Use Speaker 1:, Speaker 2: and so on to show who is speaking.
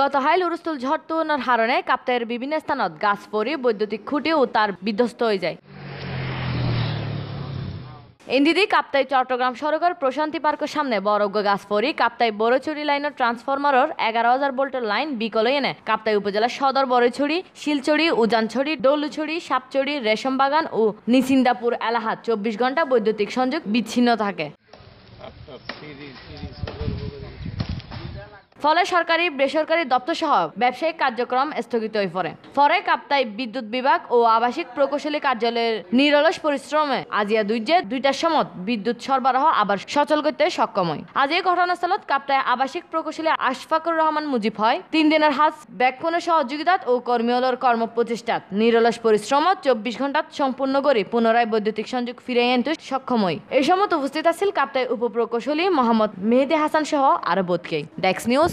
Speaker 1: গত হাইল উরুস্তুল ঝড়তুনের হারণে কাপ্তাইয়ের বিভিন্ন স্থানত গাছ পরি বৈদ্যুতিক খুঁটিও ও তার বিধ্বস্ত হয়ে যায় এন্দিদি কাপ্তাই চট্টগ্রাম সড়কের প্রশান্তি পার্কের সামনে বরজ্ঞ গাছ পরি কাপ্তাই বড়চুরি লাইনের ট্রান্সফরমারের এগারো হাজার ভোল্টের লাইন বিকল এনে কাপ্তাই উপজেলার সদর বড়ছড়ি শিলচড়ি উজানছড়ি ডৌলুছড়ি সাপচড়ি রেশমবাগান ও নিসিন্দাপুর এলাহাত চব্বিশ ঘন্টা বৈদ্যুতিক সংযোগ বিচ্ছিন্ন থাকে ফলে সরকারি বেসরকারি দপ্তর সহ ব্যবসায়িক কার্যক্রম স্থগিত হয়ে পড়ে ফরে কাপ্তাই বিদ্যুৎ বিভাগ ও আবাসিক প্রকৌশলী কার্যালয়ের নিরলস পরিশ্রমে আজিয়া দুইজে দুইটার সময় বিদ্যুৎ সরবরাহ আবার সচল করতে সক্ষম হয় আজ এই ঘটনাস্থলত কাপ্তায় আবাসিক প্রকৌশলী আশফাকুর রহমান মুজিব হয় তিন দিনের হাজ ব্যাকফোনের সহযোগিতাত ও কর্মীলর কর্ম প্রচেষ্টাত নিরলস পরিশ্রম চব্বিশ ঘন্টা সম্পূর্ণ করে পুনরায় বৈদ্যুতিক সংযোগ ফিরিয়ে আনতে সক্ষম হয় এই সময় উপস্থিত আছিল কাপ্তায় উপপ্রকৌশলী মোহাম্মদ মেহেদি হাসান সহ আরো বোধকে ডেক্স নিউজ